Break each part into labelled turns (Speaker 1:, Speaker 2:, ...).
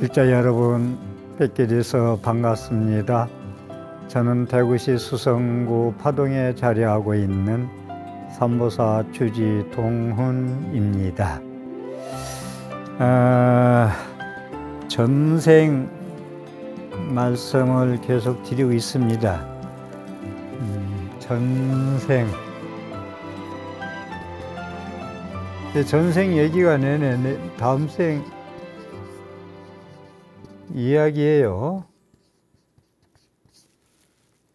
Speaker 1: 일자 여러분 뵙게 돼서 반갑습니다. 저는 대구시 수성구 파동에 자리하고 있는 삼보사 주지 동훈입니다. 아, 전생 말씀을 계속 드리고 있습니다. 음, 전생 네, 전생 얘기가 내내 다음 생 이야기예요.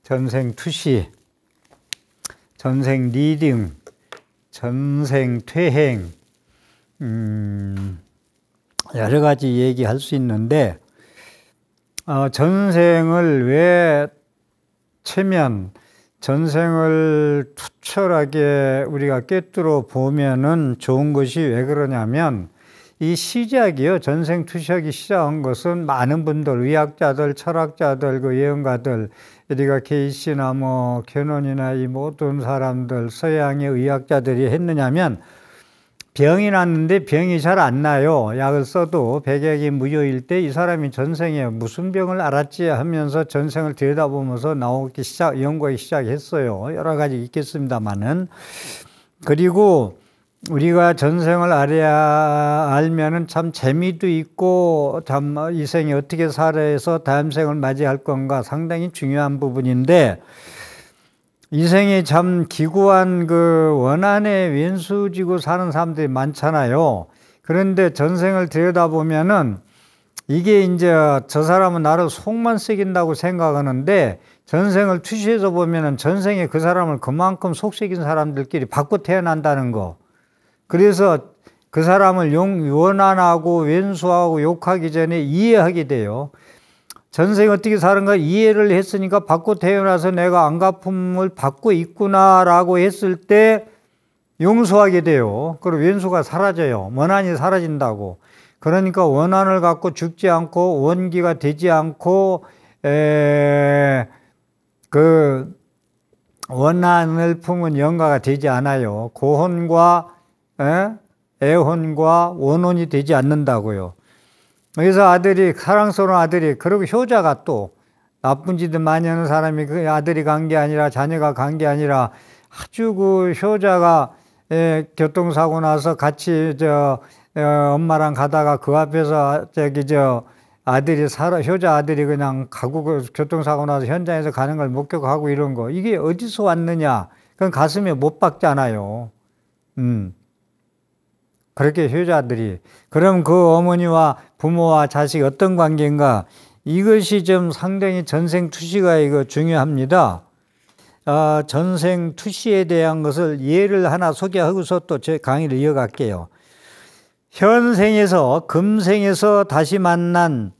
Speaker 1: 전생 투시, 전생 리딩, 전생 퇴행, 음, 여러 가지 얘기할 수 있는데, 어, 전생을 왜 체면, 전생을 투철하게 우리가 깨뜨려 보면 좋은 것이 왜 그러냐면, 이 시작이요 전생 투시하 시작한 것은 많은 분들 의학자들 철학자들 그 예언가들 우리가 케이시나 뭐 캐논이나 이 모든 사람들 서양의 의학자들이 했느냐면 병이 났는데 병이 잘 안 나요. 약을 써도 백약이 무효일 때 이 사람이 전생에 무슨 병을 앓았지 하면서 전생을 들여다보면서 나오기 시작, 연구하기 시작했어요. 여러 가지 있겠습니다만은. 그리고 우리가 전생을 알아야 알면은 참 재미도 있고 참이 생이 어떻게 살아서 야해 다음 생을 맞이할 건가 상당히 중요한 부분인데 이 생이 참 기구한 그 원한에 왼수지고 사는 사람들이 많잖아요. 그런데 전생을 들여다보면은 이게 이제 저 사람은 나를 속만 썩인다고 생각하는데 전생을 투시해서 보면은 전생에 그 사람을 그만큼 속 썩인 사람들끼리 바꿔 태어난다는 거. 그래서 그 사람을 용, 원한하고 왼수하고 욕하기 전에 이해하게 돼요. 전생 어떻게 사는가 이해를 했으니까 받고 태어나서 내가 안갚음을 받고 있구나라고 했을 때 용서하게 돼요. 그리고 왼수가 사라져요. 원한이 사라진다고. 그러니까 원한을 갖고 죽지 않고 원기가 되지 않고 에, 그 원한을 품은 영가가 되지 않아요. 고혼과 애혼과 원혼이 되지 않는다고요. 그래서 아들이 사랑스러운 아들이 그리고 효자가 또 나쁜 짓을 많이 하는 사람이 그 아들이 간 게 아니라 자녀가 간 게 아니라 아주 그 효자가 예, 교통사고 나서 같이 저 예, 엄마랑 가다가 그 앞에서 저기 저 아들이 살아 효자 아들이 그냥 가고 그 교통사고 나서 현장에서 가는 걸 목격하고 이런 거 이게 어디서 왔느냐 그건 가슴에 못 박잖아요. 음. 그렇게 효자들이 그럼 그 어머니와 부모와 자식 어떤 관계인가 이것이 좀 상당히 전생 투시가 이거 중요합니다. 아, 전생 투시에 대한 것을 예를 하나 소개하고서 또 제 강의를 이어갈게요. 현생에서 금생에서 다시 만난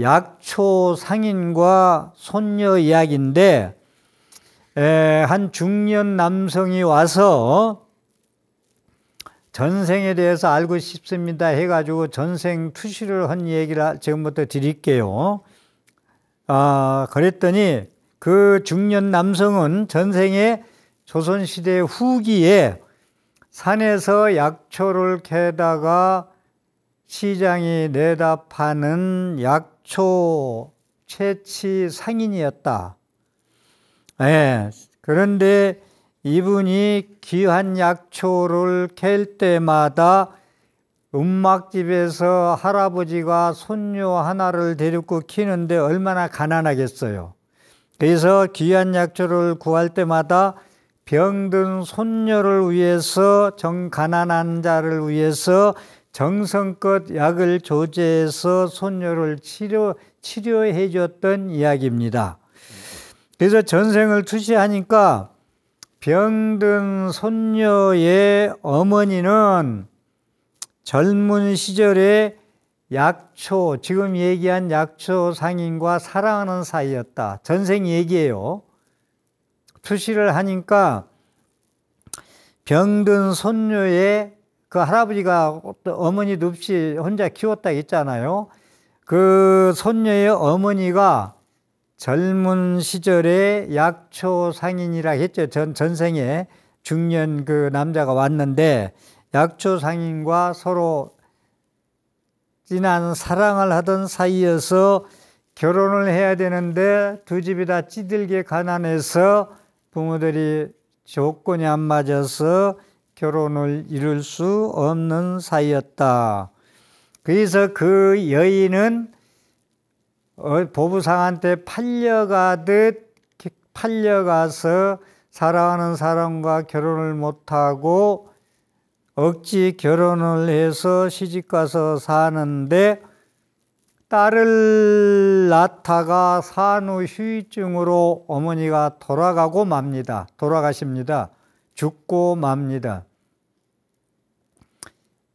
Speaker 1: 약초 상인과 손녀 이야기인데 에, 한 중년 남성이 와서 전생에 대해서 알고 싶습니다 해가지고 전생 투시를 한 얘기를 지금부터 드릴게요. 아, 그랬더니 그 중년 남성은 전생에 조선시대 후기에 산에서 약초를 캐다가 시장이 내다 파는 약초 채취 상인이었다. 예. 그런데 이분이 귀한 약초를 캘 때마다 음막집에서 할아버지가 손녀 하나를 데리고 키는데 얼마나 가난하겠어요. 그래서 귀한 약초를 구할 때마다 병든 손녀를 위해서 정 가난한 자를 위해서 정성껏 약을 조제해서 손녀를 치료 치료해 줬던 이야기입니다. 그래서 전생을 투시하니까 병든 손녀의 어머니는 젊은 시절에 약초, 지금 얘기한 약초 상인과 사랑하는 사이였다. 전생 얘기예요. 투시를 하니까 병든 손녀의 그 할아버지가 어머니도 없이 혼자 키웠다 했잖아요. 그 손녀의 어머니가 젊은 시절에 약초 상인이라 했죠. 전 전생에 중년 그 남자가 왔는데 약초 상인과 서로 진한 사랑을 하던 사이여서 결혼을 해야 되는데 두 집이 다 찌들게 가난해서 부모들이 조건이 안 맞아서 결혼을 이룰 수 없는 사이였다. 그래서 그 여인은 어, 보부상한테 팔려가듯 팔려가서 사랑하는 사람과 결혼을 못하고 억지 결혼을 해서 시집가서 사는데 딸을 낳다가 산후 휴유증으로 어머니가 돌아가고 맙니다. 돌아가십니다. 죽고 맙니다.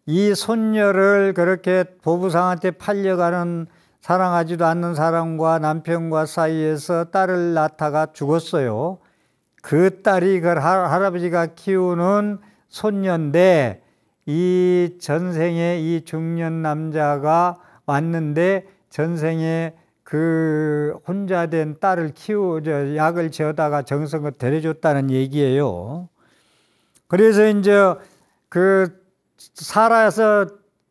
Speaker 1: 이 손녀를 그렇게 보부상한테 팔려가는 사랑하지도 않는 사람과 남편과 사이에서 딸을 낳다가 죽었어요. 그 딸이 그 할아버지가 키우는 손녀인데 이 전생에 이 중년 남자가 왔는데 전생에 그 혼자 된 딸을 키우저 약을 지어다가 정성껏 데려줬다는 얘기예요. 그래서 이제 그 살아서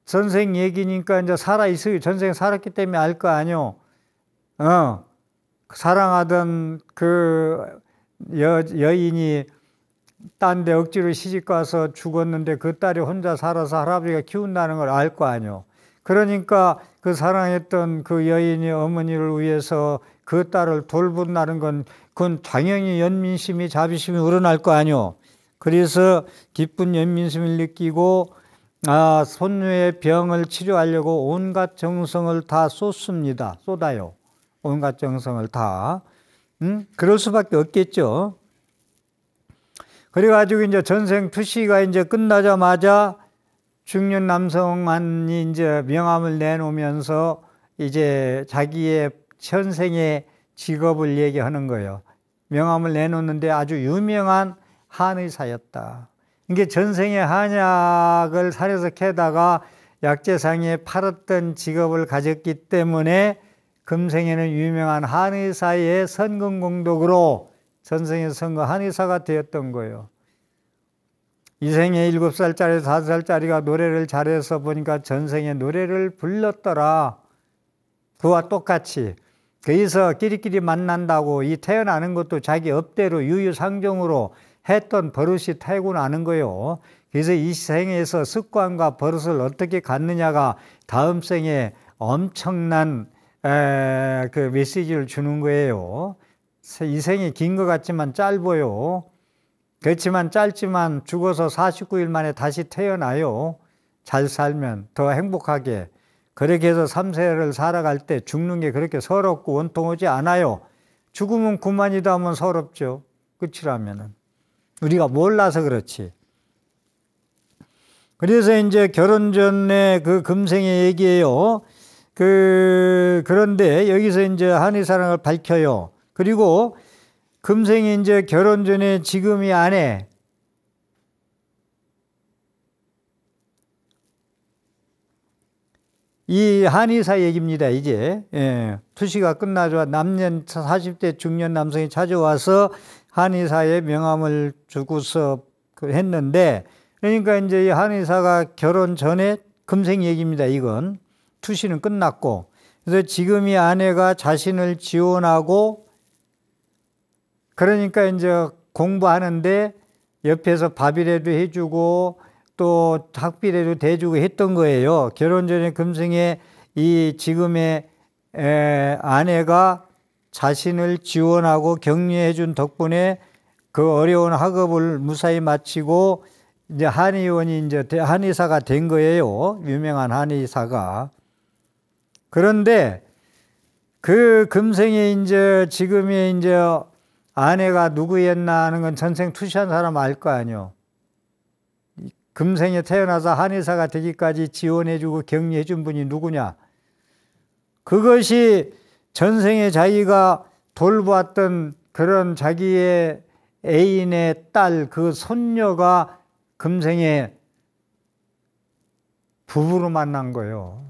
Speaker 1: 전생 얘기니까 이제 살아있어요. 전생 살았기 때문에 알 거 아니요. 어, 사랑하던 그 여, 여인이 딴 데 억지로 시집가서 죽었는데 그 딸이 혼자 살아서 할아버지가 키운다는 걸 알 거 아니요. 그러니까 그 사랑했던 그 여인이 어머니를 위해서 그 딸을 돌본다는 건 그건 당연히 연민심이 자비심이 우러날 거 아니요. 그래서 기쁜 연민심을 느끼고 아, 손녀의 병을 치료하려고 온갖 정성을 다 쏟습니다. 쏟아요. 온갖 정성을 다. 음? 그럴 수밖에 없겠죠. 그래가지고 이제 전생 투시가 이제 끝나자마자 중년 남성한이 이제 명함을 내놓으면서 이제 자기의 현생의 직업을 얘기하는 거예요. 명함을 내놓는데 아주 유명한 한의사였다. 이게 전생에 한약을 사려서 캐다가 약재상에 팔았던 직업을 가졌기 때문에 금생에는 유명한 한의사의 선근공덕으로 전생에 선거 한의사가 되었던 거예요. 이 생에 일곱 살짜리 다섯 살짜리가 노래를 잘해서 보니까 전생에 노래를 불렀더라. 그와 똑같이 그래서 끼리끼리 만난다고 이 태어나는 것도 자기 업대로 유유상종으로 했던 버릇이 타고 나는 거예요. 그래서 이 생에서 습관과 버릇을 어떻게 갖느냐가 다음 생에 엄청난 에, 그 메시지를 주는 거예요. 이 생이 긴 것 같지만 짧아요. 그렇지만 짧지만 죽어서 49일 만에 다시 태어나요. 잘 살면 더 행복하게. 그렇게 해서 3세를 살아갈 때 죽는 게 그렇게 서럽고 원통하지 않아요. 죽으면 그만이다 하면 서럽죠. 끝이라면은. 우리가 몰라서 그렇지. 그래서 이제 결혼 전에 그 금생의 얘기예요. 그 그런데 여기서 이제 한의 사랑을 밝혀요. 그리고 금생이 이제 결혼 전에 지금이 안에 이 한의사 얘기입니다. 이제 예, 투시가 끝나자 남년 40대 중년 남성이 찾아와서 한의사의 명함을 주고서 그 했는데 그러니까 이제 이 한의사가 결혼 전에 금생 얘기입니다. 이건 투시는 끝났고 그래서 지금 이 아내가 자신을 지원하고 그러니까 이제 공부하는데 옆에서 밥이라도 해주고 또 학비라도 대주고 했던 거예요. 결혼 전에 금생에 이 지금의 에, 아내가 자신을 지원하고 격려해 준 덕분에 그 어려운 학업을 무사히 마치고 이제 한의원이 이제 한의사가 된 거예요. 유명한 한의사가. 그런데 그 금생에 이제 지금의 이제 아내가 누구였나 하는 건 전생 투시한 사람 알 거 아니요. 금생에 태어나서 한의사가 되기까지 지원해주고 격려해준 분이 누구냐. 그것이 전생에 자기가 돌보았던 그런 자기의 애인의 딸 그 손녀가 금생에 부부로 만난 거예요.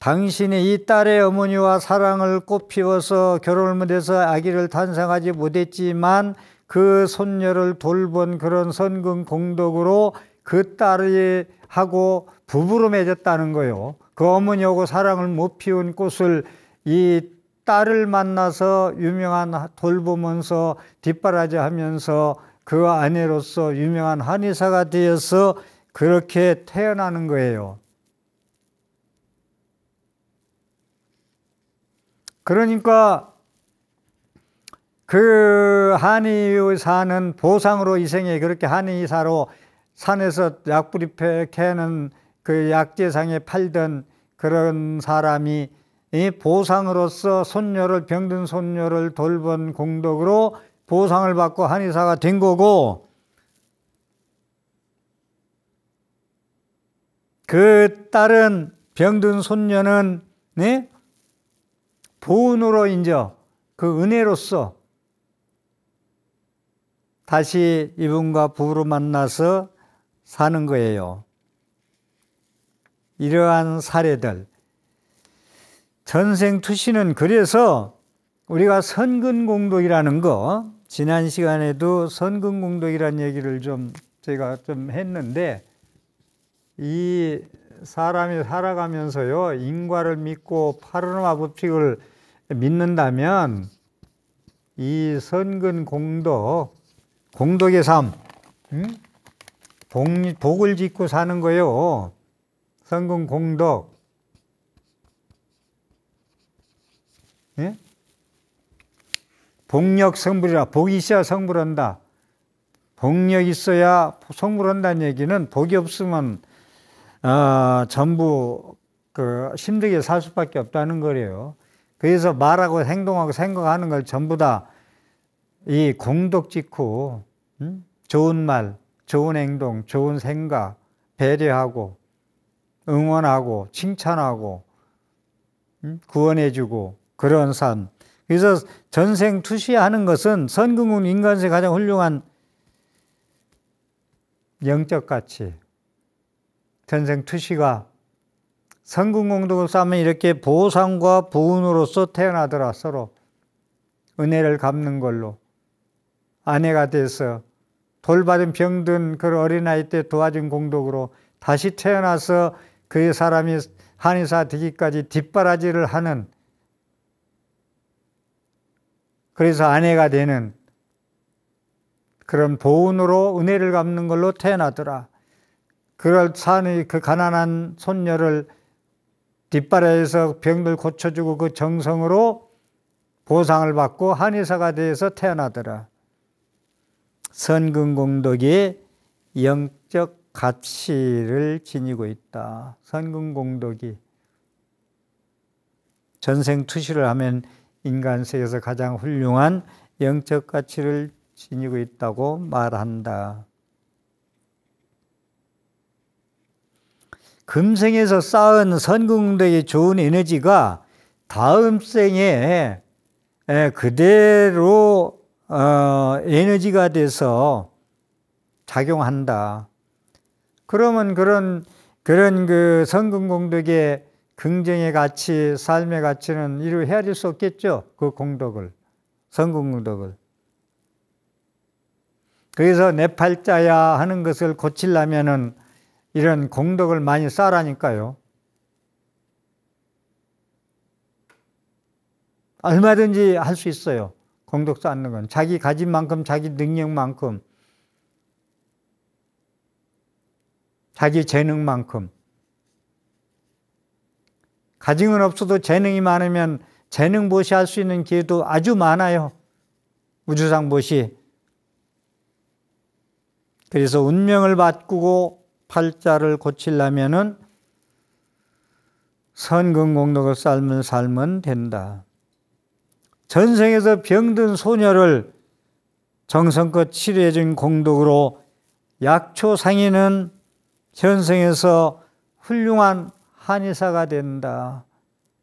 Speaker 1: 당신이 이 딸의 어머니와 사랑을 꽃피워서 결혼을 못해서 아기를 탄생하지 못했지만 그 손녀를 돌본 그런 선근 공덕으로 그 딸이 하고 부부로 맺었다는 거예요. 그 어머니하고 사랑을 못 피운 꽃을 이 딸을 만나서 유명한 돌보면서 뒷바라지 하면서 그 아내로서 유명한 한의사가 되어서 그렇게 태어나는 거예요. 그러니까 그 한의사는 보상으로 이 생에 그렇게 한의사로 산에서 약불이 캐는 그 약재상에 팔던 그런 사람이 이 보상으로서 손녀를 병든 손녀를 돌본 공덕으로 보상을 받고 한의사가 된 거고 그 딸은 병든 손녀는 네? 보은으로 인제그 은혜로서 다시 이분과 부부로 만나서 사는 거예요. 이러한 사례들 전생투시는 그래서 우리가 선근공덕이라는 거 지난 시간에도 선근공덕이라는 얘기를 좀 제가 좀 했는데 이 사람이 살아가면서요 인과를 믿고 파르노마 법칙을 믿는다면 이 선근 공덕 공덕의 삶 응? 음? 복, 복을 짓고 사는 거요 선근 공덕 예? 복력 성불이라 복이 있어야 성불한다. 복력 있어야 성불한다는 얘기는 복이 없으면 어, 전부 그 힘들게 살 수밖에 없다는 거래요. 그래서 말하고 행동하고 생각하는 걸 전부 다 이 공덕 짓고 음? 좋은 말, 좋은 행동, 좋은 생각, 배려하고 응원하고 칭찬하고 음? 구원해주고 그런 삶. 그래서 전생 투시하는 것은 선근은 인간세 가장 훌륭한 영적 가치. 전생 투시가 선근공덕을 쌓으면 이렇게 보상과 부은으로서 태어나더라 서로 은혜를 갚는 걸로 아내가 돼서 돌받은 병든 그 어린아이 때 도와준 공덕으로 다시 태어나서 그 사람이 한의사 되기까지 뒷바라지를 하는 그래서 아내가 되는 그런 보은으로 은혜를 갚는 걸로 태어나더라. 그럴 산의 그 가난한 손녀를 뒷바라에서 병들 고쳐주고 그 정성으로 보상을 받고 한의사가 되어서 태어나더라. 선근공덕이 영적 가치를 지니고 있다. 선근공덕이 전생투시를 하면 인간 세계에서 가장 훌륭한 영적 가치를 지니고 있다고 말한다. 금생에서 쌓은 선궁대의 좋은 에너지가 다음 생에 그대로 어, 에너지가 돼서 작용한다. 그러면 그런 그런 그 성공 공덕의 긍정의 가치, 삶의 가치는 이루 헤아릴 수 없겠죠. 그 공덕을, 성공 공덕을. 그래서 내 팔자야 하는 것을 고치려면은 이런 공덕을 많이 쌓으라니까요. 얼마든지 할 수 있어요. 공덕 쌓는 건. 자기 가진 만큼, 자기 능력만큼, 자기 재능만큼. 가정은 없어도 재능이 많으면 재능 보시할 수 있는 기회도 아주 많아요. 우주상 보시. 그래서 운명을 바꾸고 팔자를 고치려면은 선근공덕을 삶은 삶은 된다. 전생에서 병든 소녀를 정성껏 치료해준 공덕으로 약초상인은 전생에서 훌륭한 한의사가 된다.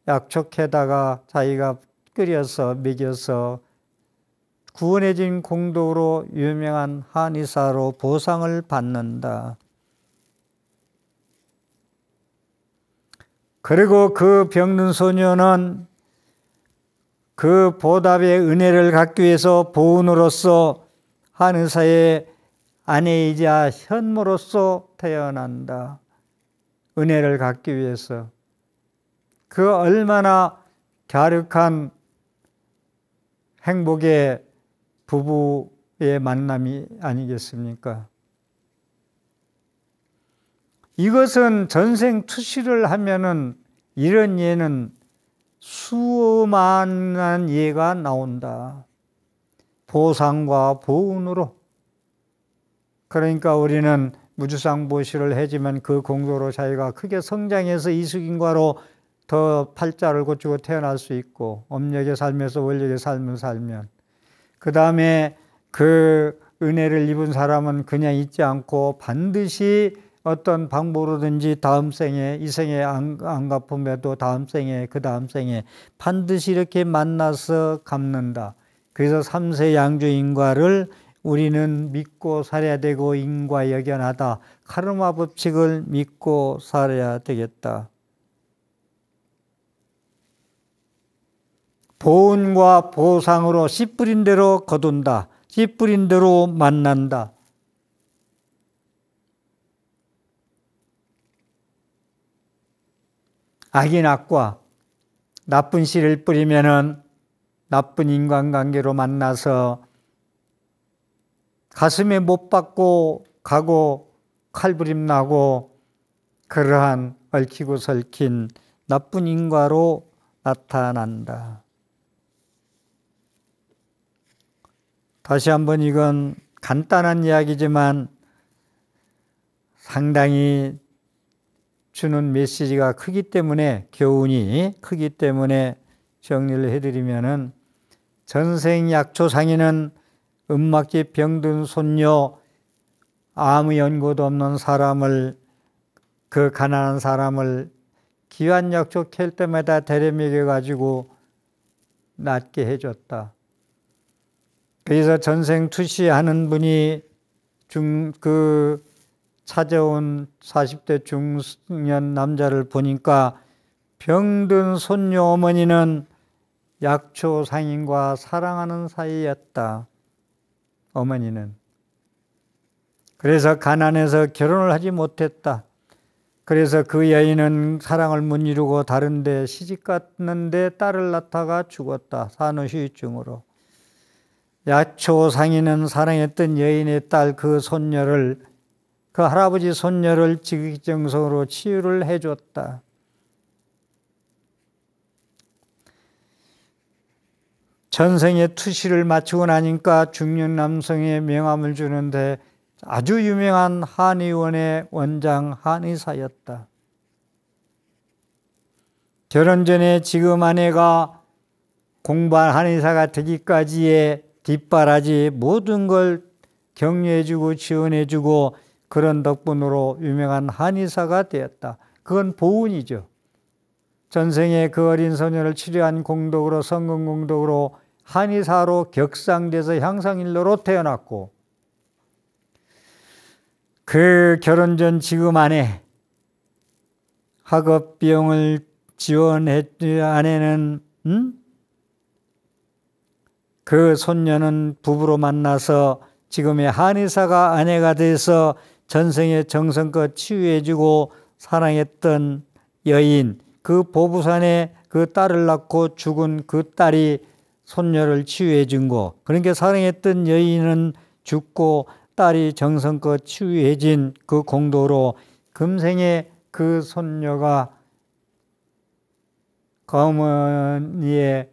Speaker 1: 약촉에다가 자기가 끓여서 먹여서 구원해진 공덕으로 유명한 한의사로 보상을 받는다. 그리고 그 병든 소녀는 그 보답의 은혜를 갖기 위해서 보은으로서 한의사의 아내이자 현모로서 태어난다. 은혜를 갖기 위해서 그 얼마나 갸륵한 행복의 부부의 만남이 아니겠습니까? 이것은 전생 투시를 하면은 이런 예는 수많은 예가 나온다. 보상과 보은으로. 그러니까 우리는 무주상보시를 해지면 그 공로로 자기가 크게 성장해서 이수인과로더 팔자를 고치고 태어날 수 있고 엄력의 삶에서 원력의 삶을 살면 그 다음에 그 은혜를 입은 사람은 그냥 있지 않고 반드시 어떤 방법으로든지 다음 생에 이 생에 안, 안 갚음에도 다음 생에 그 다음 생에 반드시 이렇게 만나서 갚는다. 그래서 삼세 양주 인과를 우리는 믿고 살아야 되고 인과여견하다. 카르마 법칙을 믿고 살아야 되겠다. 보은과 보상으로 씨 뿌린 대로 거둔다. 씨 뿌린 대로 만난다. 악인 악과 나쁜 씨를 뿌리면 나쁜 인간관계로 만나서 가슴에 못 박고 가고 칼부림 나고 그러한 얽히고 설킨 나쁜 인과로 나타난다. 다시 한번 이건 간단한 이야기지만 상당히 주는 메시지가 크기 때문에 교훈이 크기 때문에 정리를 해드리면은 전생약초상인은 음막기 병든 손녀 아무 연고도 없는 사람을 그 가난한 사람을 기한 약속할 때마다 데려먹여 가지고 낫게 해줬다. 그래서 전생 투시하는 분이 중그 찾아온 40대 중년 남자를 보니까 병든 손녀 어머니는 약초 상인과 사랑하는 사이였다. 어머니는. 그래서 가난해서 결혼을 하지 못했다. 그래서 그 여인은 사랑을 못 이루고 다른데 시집 갔는데 딸을 낳다가 죽었다. 산후시증으로. 야초상인은 사랑했던 여인의 딸 그 손녀를 그 할아버지 손녀를 직정성으로 치유를 해줬다. 전생에 투시를 마치고 나니까 중년 남성의 명함을 주는데 아주 유명한 한의원의 원장 한의사였다. 결혼 전에 지금 아내가 공부한 한의사가 되기까지의 뒷바라지 모든 걸 격려해주고 지원해주고 그런 덕분으로 유명한 한의사가 되었다. 그건 보은이죠. 전생에 그 어린 소녀를 치료한 공덕으로 성공 공덕으로 한의사로 격상돼서 향상일로로 태어났고 그 결혼 전 지금 아내 학업 비용을 지원했지 아내는 음? 그 손녀는 부부로 만나서 지금의 한의사가 아내가 돼서 전생에 정성껏 치유해주고 사랑했던 여인 그 보부산에 그 딸을 낳고 죽은 그 딸이 손녀를 치유해 준 거. 그러니까 사랑했던 여인은 죽고 딸이 정성껏 치유해 진그 공도로 금생에 그 손녀가 어머니의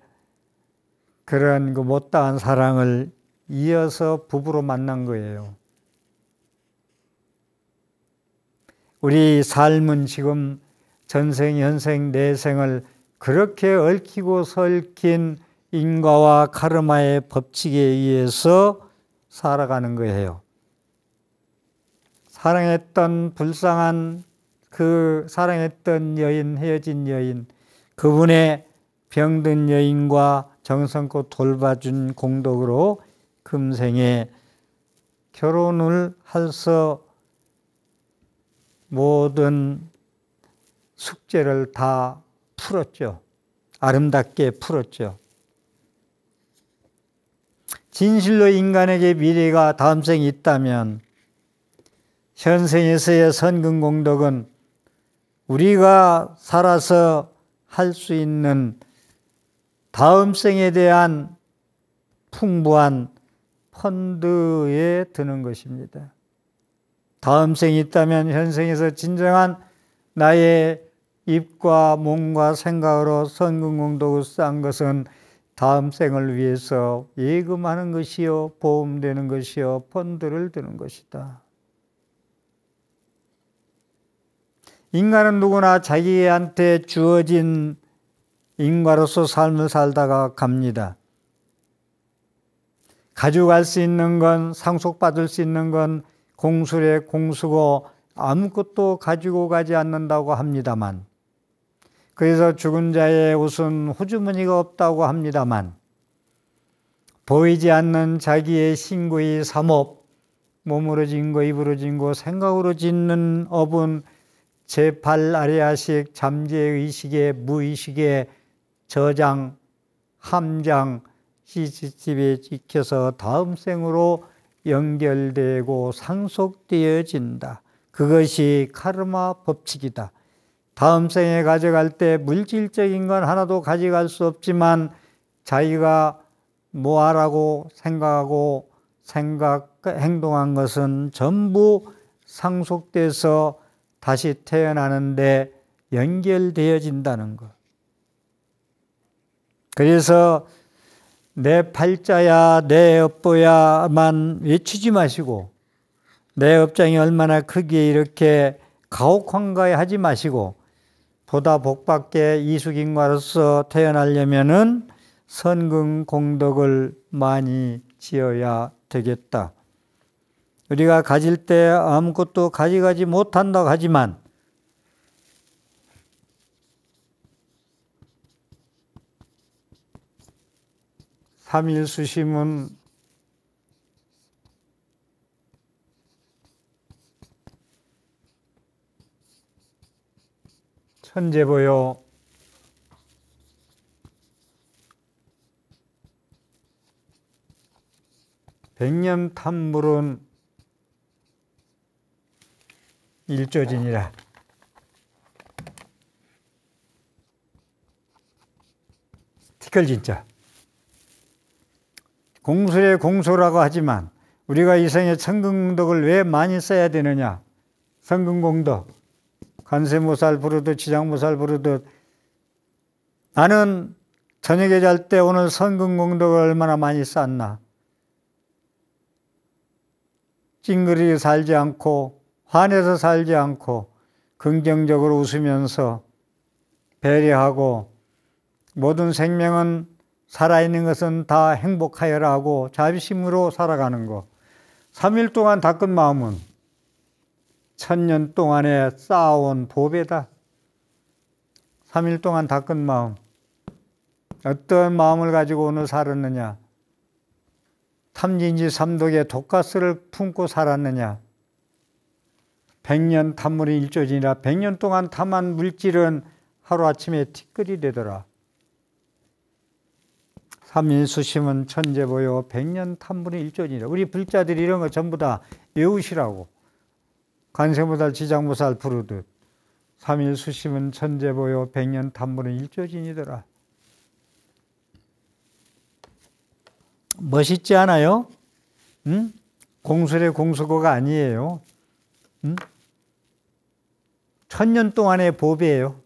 Speaker 1: 그런 그 못다한 사랑을 이어서 부부로 만난 거예요. 우리 삶은 지금 전생, 현생, 내생을 그렇게 얽히고 설킨 인과와 카르마의 법칙에 의해서 살아가는 거예요. 사랑했던 불쌍한 그 사랑했던 여인, 헤어진 여인, 그분의 병든 여인과 정성껏 돌봐준 공덕으로 금생에 결혼을 해서 모든 숙제를 다 풀었죠. 아름답게 풀었죠. 진실로 인간에게 미래가 다음 생이 있다면 현생에서의 선근 공덕은 우리가 살아서 할 수 있는 다음 생에 대한 풍부한 펀드에 드는 것입니다. 다음 생이 있다면 현생에서 진정한 나의 입과 몸과 생각으로 선근공덕을 쌓은 것은 다음 생을 위해서 예금하는 것이요, 보험되는 것이요, 펀드를 드는 것이다. 인간은 누구나 자기한테 주어진 인과로서 삶을 살다가 갑니다. 가져갈 수 있는 건 상속받을 수 있는 건 공술의 공수고 아무것도 가지고 가지 않는다고 합니다만 그래서 죽은 자의 옷은 호주머니가 없다고 합니다만 보이지 않는 자기의 신구의 삼업 몸으로 진거 입으로 진거 생각으로 짓는 업은 제팔 아래아식 잠재의식의 무의식의 저장 함장 CCTV에 찍혀서 다음 생으로 연결되고 상속되어진다. 그것이 카르마 법칙이다. 다음 생에 가져갈 때 물질적인 건 하나도 가져갈 수 없지만 자기가 뭐하라고 생각하고 생각, 행동한 것은 전부 상속돼서 다시 태어나는데 연결되어진다는 것. 그래서 내 팔자야, 내 업보야만 외치지 마시고 내 업장이 얼마나 크기에 이렇게 가혹한가에 하지 마시고 보다 복받게 이수인과로서 태어나려면 선근 공덕을 많이 지어야 되겠다. 우리가 가질 때 아무것도 가져가지 못한다 고 하지만 3일수심은 천재보요 백년 탐물은 일조진이라 티끌 진짜 공수의공수라고 하지만 우리가 이생에 천금공덕을 왜 많이 써야 되느냐? 성금공덕 간세무살 부르듯 지장무살 부르듯 나는 저녁에 잘 때 오늘 선근 공덕을 얼마나 많이 쌓나 찡그리게 살지 않고 화내서 살지 않고 긍정적으로 웃으면서 배려하고 모든 생명은 살아있는 것은 다 행복하여라 하고 자비심으로 살아가는 것 3일 동안 닦은 마음은 천년 동안에 쌓아온 보배다. 3일 동안 닦은 마음. 어떤 마음을 가지고 오늘 살았느냐? 탐진지 삼독에 독가스를 품고 살았느냐? 백년 탐물이 일조진이라 백년 동안 탐한 물질은 하루아침에 티끌이 되더라. 삼인수심은 천재보여 백년 탐물이 일조진이라. 우리 불자들이 이런 거 전부 다 외우시라고. 간세보달 지장무살 부르듯 3일 수심은 천재보여 백년 탐문은 일조진이더라. 멋있지 않아요? 응? 공술의 공수고가 아니에요. 응? 천년 동안의 보배예요.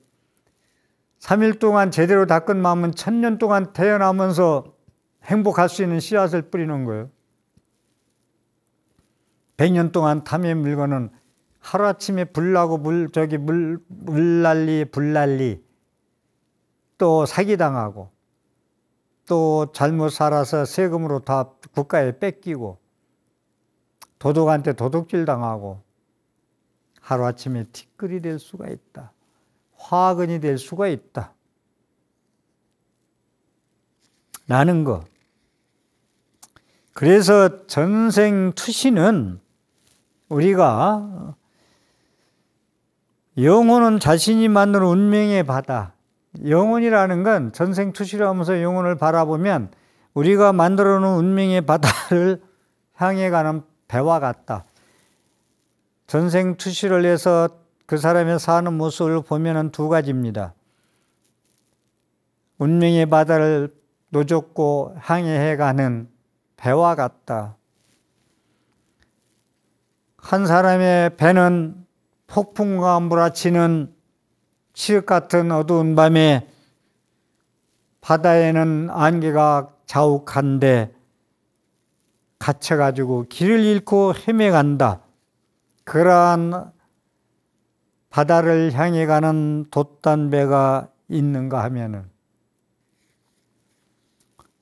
Speaker 1: 3일 동안 제대로 닦은 마음은 천년 동안 태어나면서 행복할 수 있는 씨앗을 뿌리는 거예요. 100년 동안 탐의 물건은 하루아침에 불나고 물, 저기 물, 물난리, 불난리. 또 사기당하고 또 잘못 살아서 세금으로 다 국가에 뺏기고 도둑한테 도둑질 당하고 하루아침에 티끌이 될 수가 있다. 화근이 될 수가 있다. 라는 거. 그래서 전생 투시는 우리가 영혼은 자신이 만든 운명의 바다. 영혼이라는 건 전생투시를 하면서 영혼을 바라보면 우리가 만들어 놓은 운명의 바다를 향해 가는 배와 같다. 전생투시를 해서 그 사람의 사는 모습을 보면 두 가지입니다. 운명의 바다를 노젓고 항해해 가는 배와 같다. 한 사람의 배는 폭풍과 몰아치는 칠흑 같은 어두운 밤에 바다에는 안개가 자욱한데 갇혀가지고 길을 잃고 헤매간다. 그러한 바다를 향해 가는 돛단배가 있는가 하면은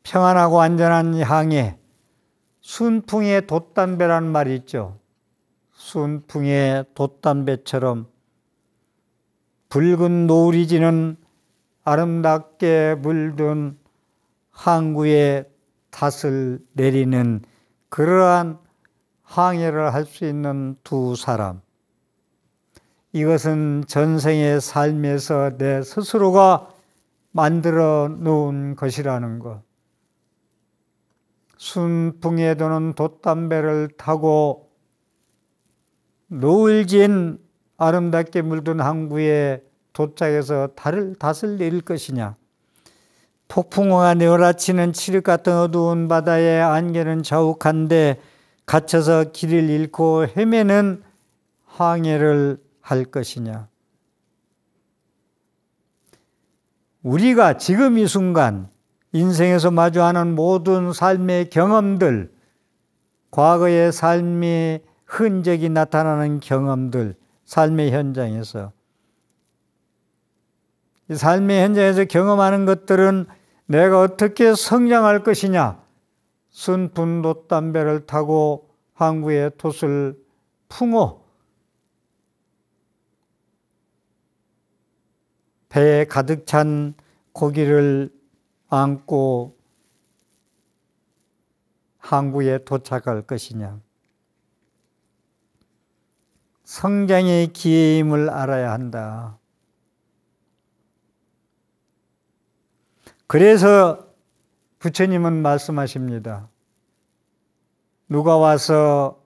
Speaker 1: 평안하고 안전한 향해 순풍의 돛단배라는 말이 있죠. 순풍의 돛단배처럼 붉은 노을이 지는 아름답게 물든 항구에 탓을 내리는 그러한 항해를 할 수 있는 두 사람. 이것은 전생의 삶에서 내 스스로가 만들어 놓은 것이라는 것. 순풍에 도는 돛담배를 타고 노을진 아름답게 물든 항구에 도착해서 달을 닷을 잃을 것이냐 폭풍우가 내어라치는 칠흑 같은 어두운 바다의 안개는 자욱한데 갇혀서 길을 잃고 헤매는 항해를 할 것이냐 우리가 지금 이 순간 인생에서 마주하는 모든 삶의 경험들 과거의 삶이 흔적이 나타나는 경험들, 삶의 현장에서. 삶의 현장에서 경험하는 것들은 내가 어떻게 성장할 것이냐. 순분도 담배를 타고 항구에 돛을 풍어 배에 가득 찬 고기를 안고 항구에 도착할 것이냐. 성장의 기회임을 알아야 한다. 그래서 부처님은 말씀하십니다. 누가 와서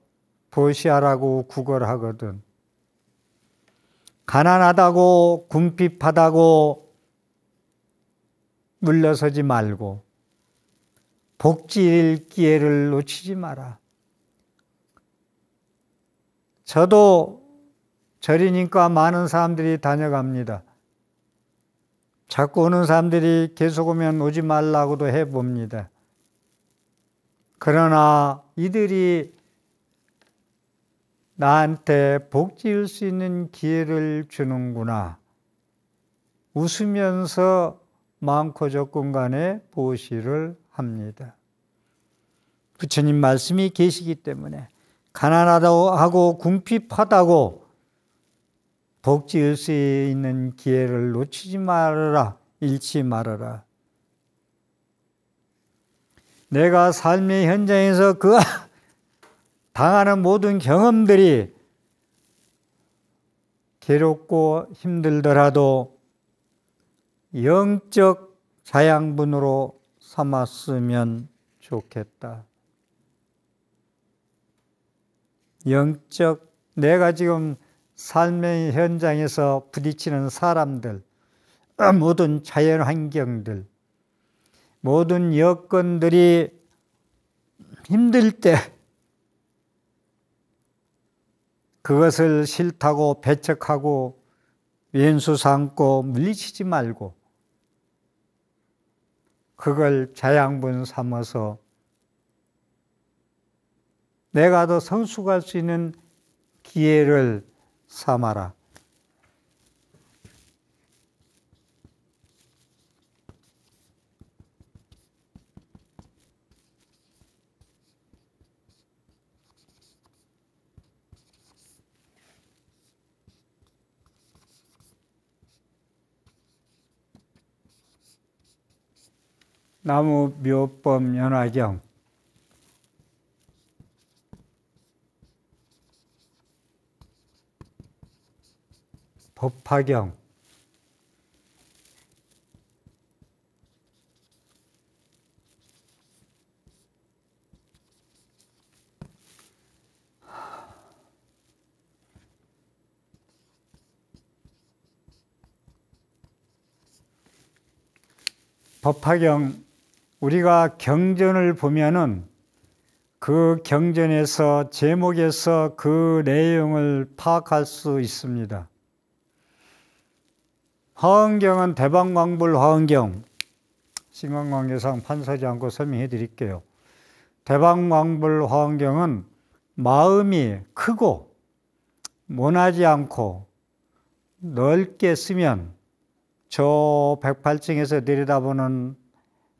Speaker 1: 보시하라고 구걸하거든. 가난하다고 궁핍하다고 물러서지 말고 복지일 기회를 놓치지 마라. 저도 절이니까 많은 사람들이 다녀갑니다. 자꾸 오는 사람들이 계속 오면 오지 말라고도 해봅니다. 그러나 이들이 나한테 복 지을 수 있는 기회를 주는구나. 웃으면서 많고 적군 간에 보시를 합니다. 부처님 말씀이 계시기 때문에 가난하다고 하고 궁핍하다고 복지을 수 있는 기회를 놓치지 말아라. 잃지 말아라. 내가 삶의 현장에서 그 당하는 모든 경험들이 괴롭고 힘들더라도 영적 자양분으로 삼았으면 좋겠다. 영적 내가 지금 삶의 현장에서 부딪히는 사람들, 모든 자연 환경들, 모든 여건들이 힘들 때 그것을 싫다고 배척하고 왼수 삼고 물리치지 말고 그걸 자양분 삼아서 내가 더 성숙할 수 있는 기회를 삼아라. 나무 묘법 연화경 법 파경, 법화경 우리가 경전을 보면은 그 경전에서 제목에서 그 내용을 파악할 수 있습니다. 화원경은 대방광불 화원경 신강관계상 판서지 않고 설명해 드릴게요. 대방광불 화원경은 마음이 크고 원하지 않고 넓게 쓰면 저 108층에서 내려다보는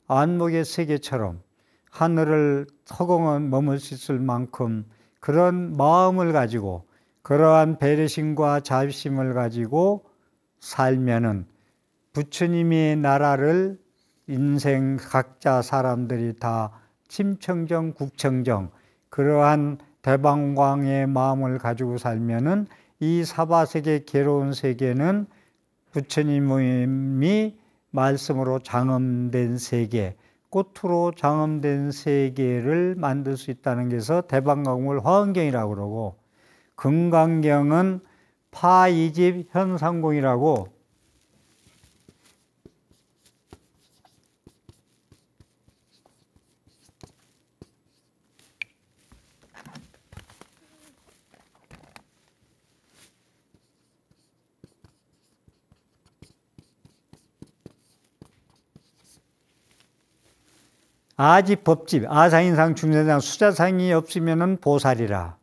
Speaker 1: 안목의 세계처럼 하늘을 허공은 머물 수 있을 만큼 그런 마음을 가지고 그러한 배려심과 자비심을 가지고 살면은 부처님의 나라를 인생 각자 사람들이 다 침청정 국청정 그러한 대방광의 마음을 가지고 살면은 이 사바세계 괴로운 세계는 부처님이 말씀으로 장엄된 세계, 꽃으로 장엄된 세계를 만들 수 있다는 게서 대방광을 화원경이라고 그러고 금강경은 파이집 현상공이라고 아지법집 아상인상 중생상 수자상이 없으면 보살이라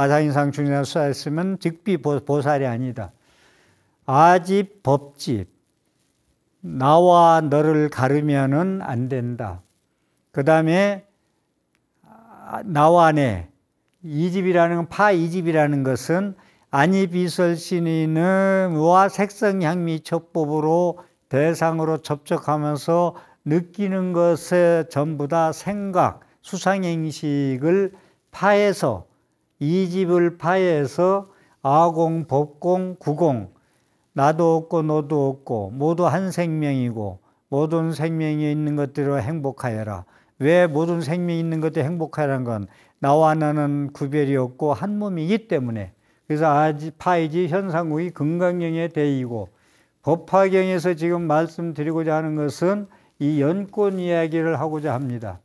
Speaker 1: 아장인상중에수 써있으면 즉비 보살이 아니다. 아집 법집 나와 너를 가르면은 안 된다. 그 다음에 아, 나와 내 이집이라는 파 이집이라는 것은 아니비설신인의와 색성향미 첩법으로 대상으로 접촉하면서 느끼는 것에 전부 다 생각, 수상행식을 파해서 이 집을 파해서 아공, 법공, 구공 나도 없고 너도 없고 모두 한 생명이고 모든 생명이 있는 것들로 행복하여라. 왜 모든 생명이 있는 것들 행복하라는 건 나와 나는 구별이 없고 한 몸이기 때문에 그래서 아지 파이지 현상국이 금강경에 대이고 법화경에서 지금 말씀드리고자 하는 것은 이 연꽃 이야기를 하고자 합니다.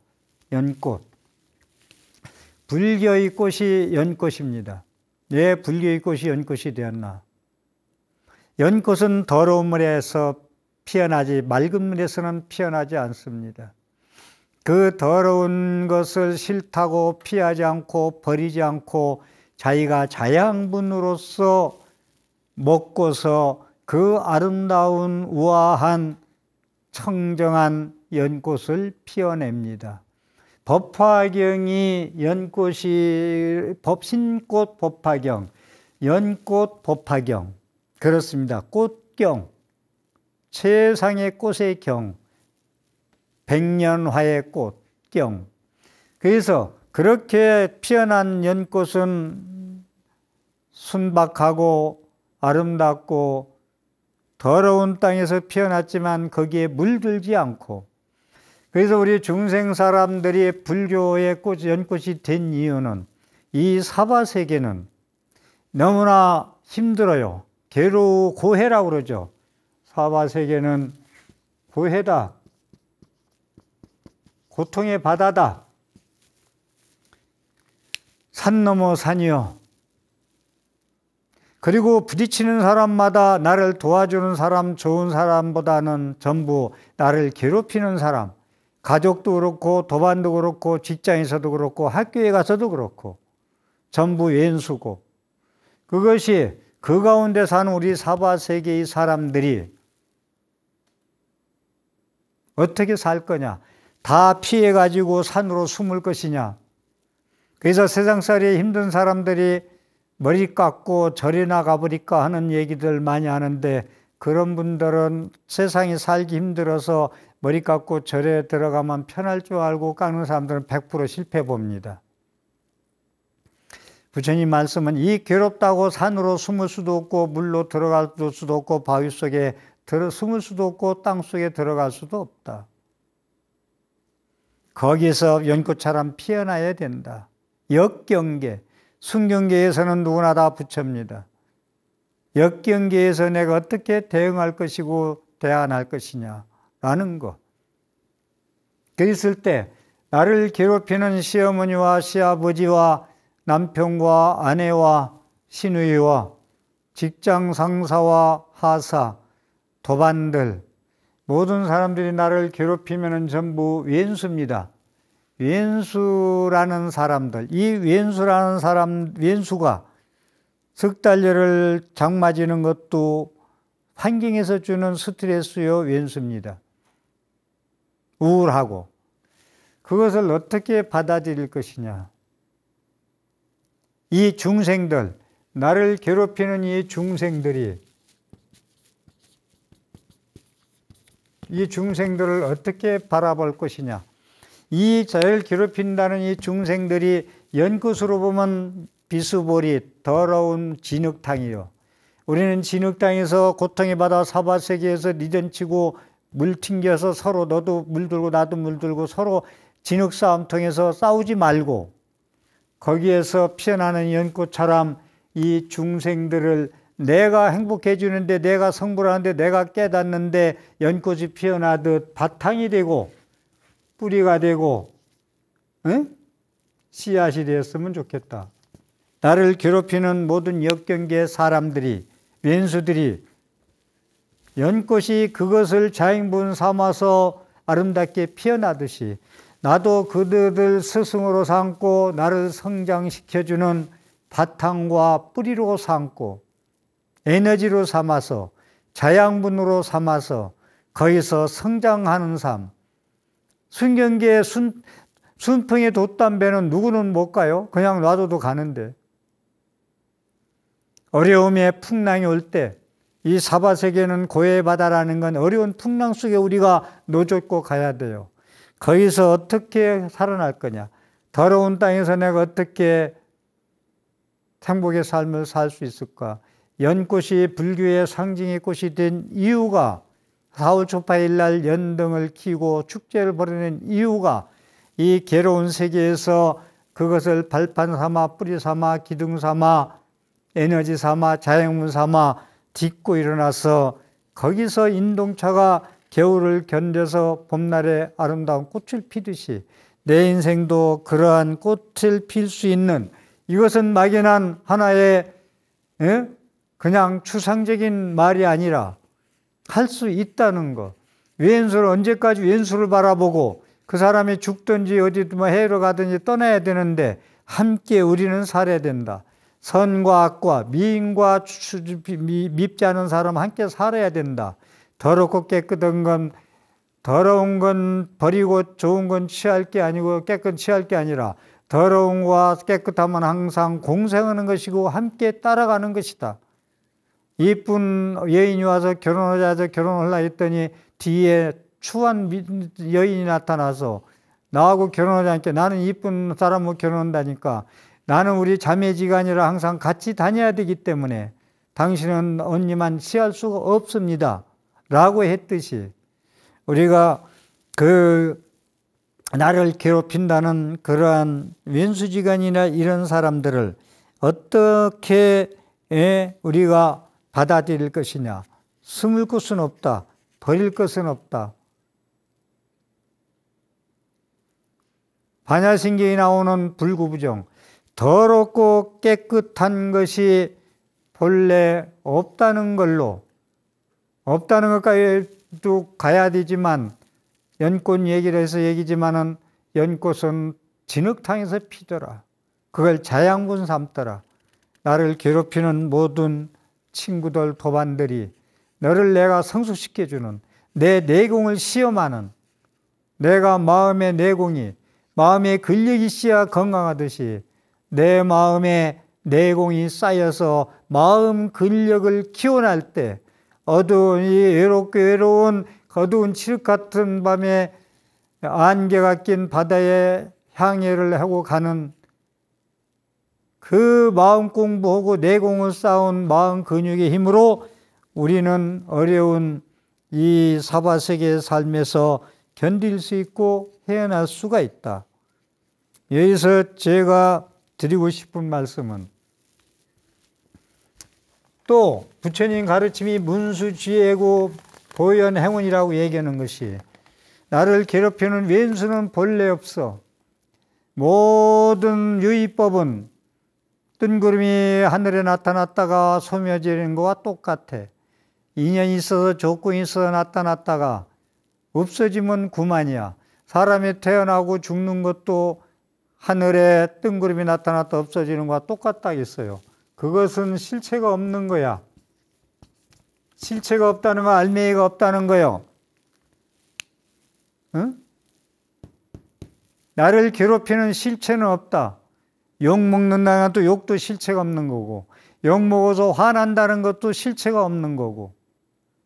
Speaker 1: 연꽃. 불교의 꽃이 연꽃입니다. 왜 불교의 꽃이 연꽃이 되었나? 연꽃은 더러운 물에서 피어나지 맑은 물에서는 피어나지 않습니다. 그 더러운 것을 싫다고 피하지 않고 버리지 않고 자기가 자양분으로서 먹고서 그 아름다운 우아한 청정한 연꽃을 피어냅니다. 법화경이 연꽃이 법신꽃 법화경, 연꽃 법화경 그렇습니다. 꽃경 세상의 꽃의 경 백년화의 꽃경 그래서 그렇게 피어난 연꽃은 순박하고 아름답고 더러운 땅에서 피어났지만 거기에 물들지 않고 그래서 우리 중생 사람들이 불교의 꽃, 연꽃이 된 이유는 이 사바 세계는 너무나 힘들어요. 괴로우 고해라고 그러죠. 사바 세계는 고해다. 고통의 바다다. 산 넘어 산이요. 그리고 부딪히는 사람마다 나를 도와주는 사람, 좋은 사람보다는 전부 나를 괴롭히는 사람, 가족도 그렇고 도반도 그렇고 직장에서도 그렇고 학교에 가서도 그렇고 전부 왼수고 그것이 그 가운데 사는 우리 사바 세계의 사람들이 어떻게 살 거냐? 다 피해 가지고 산으로 숨을 것이냐? 그래서 세상살이 힘든 사람들이 머리 깎고 절이나 가버릴까 하는 얘기들 많이 하는데 그런 분들은 세상에 살기 힘들어서 머리 깎고 절에 들어가면 편할 줄 알고 깎는 사람들은 100% 실패 봅니다. 부처님 말씀은 이 괴롭다고 산으로 숨을 수도 없고 물로 들어갈 수도 없고 바위 속에 들어, 숨을 수도 없고 땅 속에 들어갈 수도 없다. 거기서 연꽃처럼 피어나야 된다. 역경계, 순경계에서는 누구나 다 부처입니다. 역경계에서 내가 어떻게 대응할 것이고 대안할 것이냐. 아은 것. 그랬을 때 나를 괴롭히는 시어머니와 시아버지와 남편과 아내와 시누이와 직장 상사와 하사, 도반들, 모든 사람들이 나를 괴롭히면 전부 왼수입니다. 왼수라는 사람들, 이 왼수라는 사람, 왼수가 석 달여를 장마지는 것도 환경에서 주는 스트레스요 왼수입니다. 우울하고 그것을 어떻게 받아들일 것이냐. 이 중생들, 나를 괴롭히는 이 중생들이 이 중생들을 어떻게 바라볼 것이냐. 이 자를 괴롭힌다는 이 중생들이 연끝으로 보면 비수보리 더러운 진흙탕이요. 우리는 진흙탕에서 고통에 받아 사바세계에서 리전치고 물 튕겨서 서로 너도 물 들고 나도 물 들고 서로 진흙 싸움통해서 싸우지 말고 거기에서 피어나는 연꽃처럼 이 중생들을 내가 행복해 주는데 내가 성불하는데 내가 깨닫는데 연꽃이 피어나듯 바탕이 되고 뿌리가 되고 응? 씨앗이 되었으면 좋겠다. 나를 괴롭히는 모든 역경계 사람들이 왼수들이 연꽃이 그것을 자행분 삼아서 아름답게 피어나듯이 나도 그들을 스승으로 삼고 나를 성장시켜주는 바탕과 뿌리로 삼고 에너지로 삼아서 자양분으로 삼아서 거기서 성장하는 삶. 순경계의 순, 순풍의 돛담배는 누구는 못 가요? 그냥 놔둬도 가는데. 어려움에 풍랑이 올때 이 사바 세계는 고해의 바다라는 건 어려운 풍랑 속에 우리가 노젓고 가야 돼요. 거기서 어떻게 살아날 거냐? 더러운 땅에서 내가 어떻게 행복의 삶을 살 수 있을까? 연꽃이 불교의 상징의 꽃이 된 이유가 4월 초파일 날 연등을 키고 축제를 벌이는 이유가 이 괴로운 세계에서 그것을 발판 삼아, 뿌리 삼아, 기둥 삼아, 에너지 삼아, 자양문 삼아 딛고 일어나서 거기서 인동차가 겨울을 견뎌서 봄날의 아름다운 꽃을 피듯이 내 인생도 그러한 꽃을 필 수 있는 이것은 막연한 하나의 에? 어? 그냥 추상적인 말이 아니라 할 수 있다는 것. 왼수를 언제까지 왼수를 바라보고 그 사람이 죽든지 어디든 해로 외 가든지 떠나야 되는데 함께 우리는 살아야 된다. 선과 악과 미인과 밉지 않은 사람 함께 살아야 된다. 더럽고 깨끗한 건 더러운 건 버리고 좋은 건 취할 게 아니고 깨끗 취할 게 아니라 더러운과 깨끗함은 항상 공생하는 것이고 함께 따라가는 것이다. 이쁜 여인이 와서 결혼하자 해서 결혼하려 했더니 뒤에 추한 여인이 나타나서 나하고 결혼하지 않게 나는 이쁜 사람하고 결혼한다니까 나는 우리 자매지간이라 항상 같이 다녀야 되기 때문에 당신은 언니만 시할 수가 없습니다. 라고 했듯이 우리가 그 나를 괴롭힌다는 그러한 왼수지간이나 이런 사람들을 어떻게 예, 우리가 받아들일 것이냐. 숨을 곳은 없다. 버릴 것은 없다. 반야신경에 나오는 불구부정. 더럽고 깨끗한 것이 본래 없다는 걸로 없다는 것까지 도 가야 되지만 연꽃 얘기를 해서 얘기지만은 연꽃은 진흙탕에서 피더라. 그걸 자양분 삼더라. 나를 괴롭히는 모든 친구들 도반들이 너를 내가 성숙시켜주는 내 내공을 시험하는 내가 마음의 내공이 마음의 근력이 씨야 건강하듯이 내 마음에 내공이 쌓여서 마음 근력을 키워날때 어두운 이외롭게 외로운 거두운 칠 같은 밤에 안개가 낀 바다에 향해를 하고 가는 그 마음 공부하고 내공을 쌓은 마음 근육의 힘으로 우리는 어려운 이 사바 세계 삶에서 견딜 수 있고 헤어날 수가 있다. 여기서 제가 드리고 싶은 말씀은 또 부처님 가르침이 문수지혜고 보현 행운이라고 얘기하는 것이 나를 괴롭히는 왼수는 본래 없어 모든 유의법은 뜬구름이 하늘에 나타났다가 소멸되는 것과 똑같아 인연이 있어서 조건이 있어서 나타났다가 없어지면 구만이야 사람이 태어나고 죽는 것도 하늘에 뜬구름이 나타났다 없어지는 것과 똑같다 했어요. 그것은 실체가 없는 거야. 실체가 없다는 거 알맹이가 없다는 거요. 응? 나를 괴롭히는 실체는 없다. 욕 먹는다는 또 욕도 실체가 없는 거고, 욕 먹어서 화난다는 것도 실체가 없는 거고.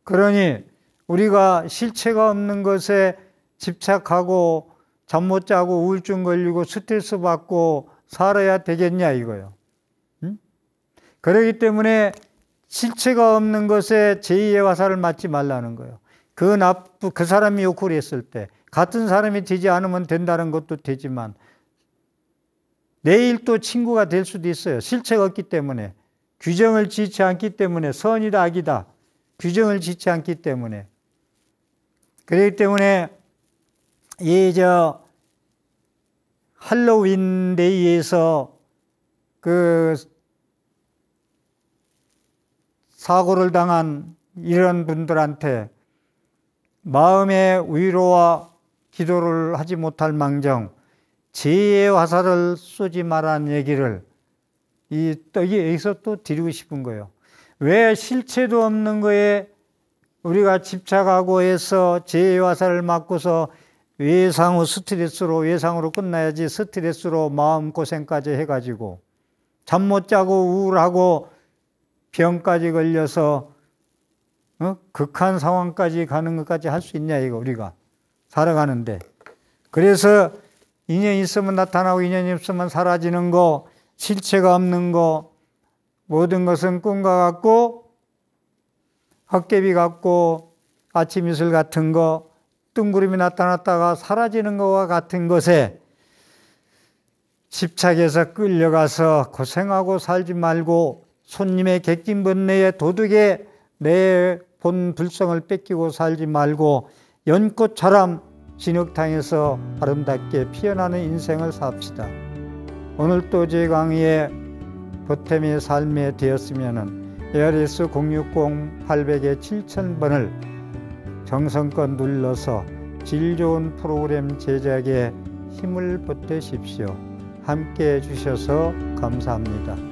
Speaker 1: 그러니 우리가 실체가 없는 것에 집착하고 잠못 자고 우울증 걸리고 스트레스 받고 살아야 되겠냐 이거요. 응? 그러기 때문에 실체가 없는 것에 제2의 화살을 맞지 말라는 거예요. 그 나쁘 그 사람이 욕을 했을 때 같은 사람이 되지 않으면 된다는 것도 되지만 내일 또 친구가 될 수도 있어요. 실체가 없기 때문에 규정을 지지 않기 때문에 선이다 악이다 규정을 지지 않기 때문에 그렇기 때문에 이저 할로윈데이에서 그 사고를 당한 이런 분들한테 마음의 위로와 기도를 하지 못할 망정 제의 화살을 쏘지 말란 얘기를 이 여기서 또 드리고 싶은 거예요. 왜 실체도 없는 거에 우리가 집착하고 해서 제의 화살을 맞고서 외상 후 스트레스로 외상으로 끝나야지 스트레스로 마음고생까지 해가지고 잠 못 자고 우울하고 병까지 걸려서 어? 극한 상황까지 가는 것까지 할 수 있냐 이거 우리가 살아가는데 그래서 인연 있으면 나타나고 인연 없으면 사라지는 거 실체가 없는 거 모든 것은 꿈과 같고 헛개비 같고 아침 이슬 같은 거 뜬구름이 나타났다가 사라지는 것과 같은 것에 집착해서 끌려가서 고생하고 살지 말고 손님의 객진 번뇌에 도둑에 내 본 불성을 뺏기고 살지 말고 연꽃처럼 진흙탕에서 아름답게 피어나는 인생을 삽시다. 오늘도 제 강의에 보탬의 삶에 되었으면 에어리스 060 8 0 0 7000번을 정성껏 눌러서 질 좋은 프로그램 제작에 힘을 보태십시오. 함께 해주셔서 감사합니다.